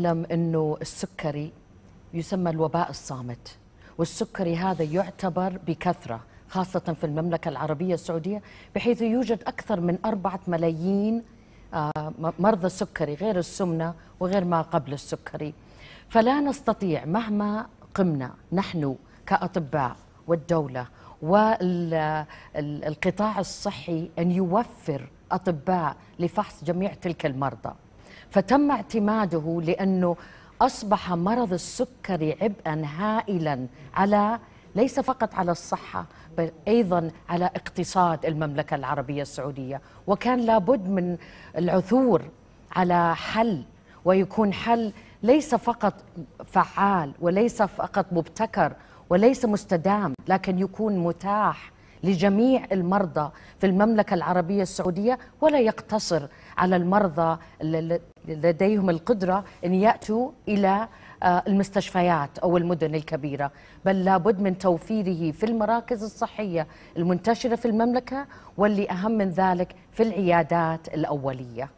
نعلم انه السكري يسمى الوباء الصامت والسكري هذا يعتبر بكثره خاصه في المملكه العربيه السعوديه بحيث يوجد اكثر من أربعة ملايين آه، مرضى سكري غير السمنه وغير ما قبل السكري فلا نستطيع مهما قمنا نحن كاطباء والدوله والقطاع الصحي ان يوفر اطباء لفحص جميع تلك المرضى فتم اعتماده لأنه أصبح مرض السكري عبئا هائلا على ليس فقط على الصحة بل أيضا على اقتصاد المملكة العربية السعودية وكان لابد من العثور على حل ويكون حل ليس فقط فعال وليس فقط مبتكر وليس مستدام لكن يكون متاح لجميع المرضى في المملكة العربية السعودية ولا يقتصر على المرضى لديهم القدرة أن يأتوا إلى آه، المستشفيات أو المدن الكبيرة بل لابد من توفيره في المراكز الصحية المنتشرة في المملكة واللي أهم من ذلك في العيادات الأولية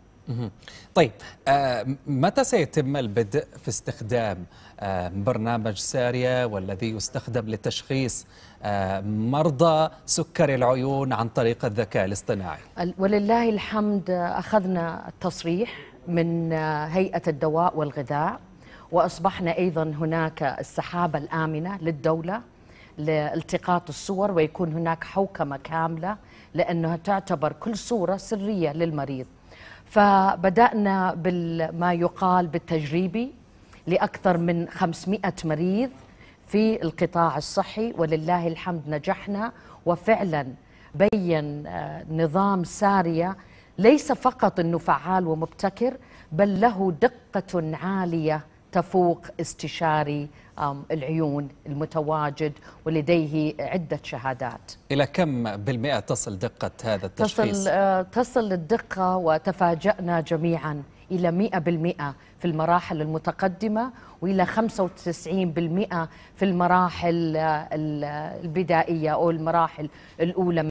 طيب آه، متى سيتم البدء في استخدام آه، برنامج ساريا والذي يستخدم لتشخيص آه، مرضى سكر العيون عن طريق الذكاء الاصطناعي ولله الحمد أخذنا التصريح من هيئة الدواء والغذاء وأصبحنا أيضا هناك السحابة الآمنة للدولة لالتقاط الصور ويكون هناك حوكمة كاملة لأنها تعتبر كل صورة سرية للمريض فبدأنا بما يقال بالتجريبي لأكثر من 500 مريض في القطاع الصحي ولله الحمد نجحنا وفعلا بين آه، نظام سارية ليس فقط أنه فعال ومبتكر بل له دقة عالية تفوق استشاري العيون المتواجد ولديه عدة شهادات إلى كم بالمئة تصل دقة هذا التشخيص؟ تصل, آه، تصل الدقة وتفاجأنا جميعا إلى 100% في المراحل المتقدمة وإلى 95% في المراحل آه، البدائية أو المراحل الأولى